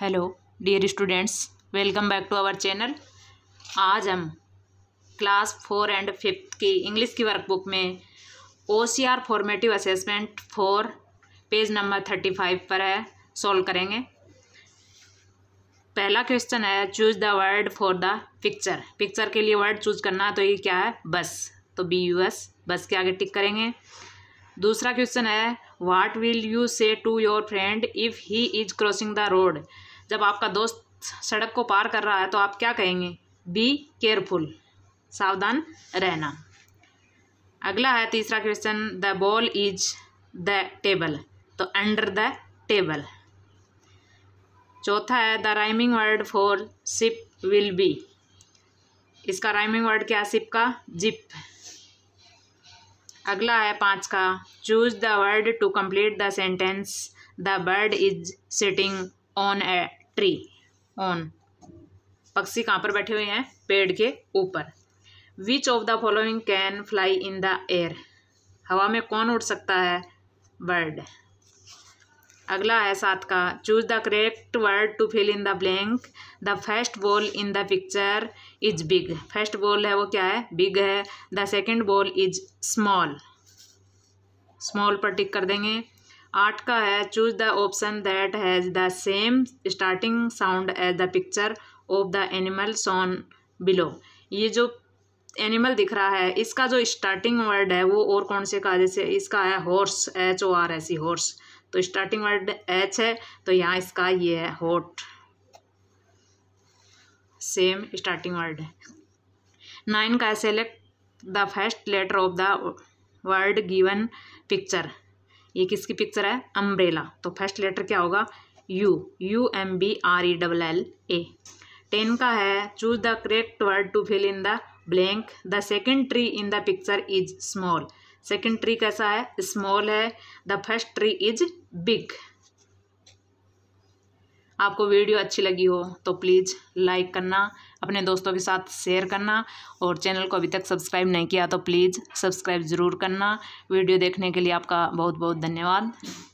hello dear students welcome back to our channel आज हम class four and fifth की English की workbook में O C R formative assessment four page number thirty five पर है solve करेंगे पहला क्वेश्चन है choose the word for the picture picture के लिए वर्ड चूज करना तो ये क्या है बस तो बी यू एस बस के आगे टिक करेंगे दूसरा क्वेश्चन है what will you say to your friend if he is crossing the road जब आपका दोस्त सड़क को पार कर रहा है तो आप क्या कहेंगे बी केयरफुल सावधान रहना अगला है तीसरा question the ball is the table तो अंडर द टेबल चौथा है the rhyming word for sip will be इसका राइमिंग वर्ड क्या है सिप का जिप अगला है पाँच का choose the word to complete the sentence the bird is sitting on a tree on पक्षी कहाँ पर बैठे हुए हैं पेड़ के ऊपर which of the following can fly in the air हवा में कौन उड़ सकता है बर्ड अगला है सात का choose the correct word to fill in the blank the first ball in the picture is big first ball है वो क्या है बिग है the second ball is small small पर टिक कर देंगे आठ का है choose the option that has the same starting sound as the picture of the animal shown below ये जो एनिमल दिख रहा है इसका जो स्टार्टिंग वर्ड है वो और कौन से का जैसे इसका है horse H O R S C horse तो स्टार्टिंग वर्ड एच है तो यहाँ इसका ये है होट सेम स्टार्टिंग वर्ड है नाइन का select the first letter of the word given picture ये किसकी पिक्चर है अम्ब्रेला तो फर्स्ट लेटर क्या होगा U U M B R E double L A ten का है choose the correct word to fill in the blank the second tree in the picture is small second tree कैसा है small है the first tree is big आपको video अच्छी लगी हो तो प्लीज़ लाइक करना अपने दोस्तों के साथ शेयर करना और चैनल को अभी तक सब्सक्राइब नहीं किया तो प्लीज़ सब्सक्राइब ज़रूर करना वीडियो देखने के लिए आपका बहुत बहुत धन्यवाद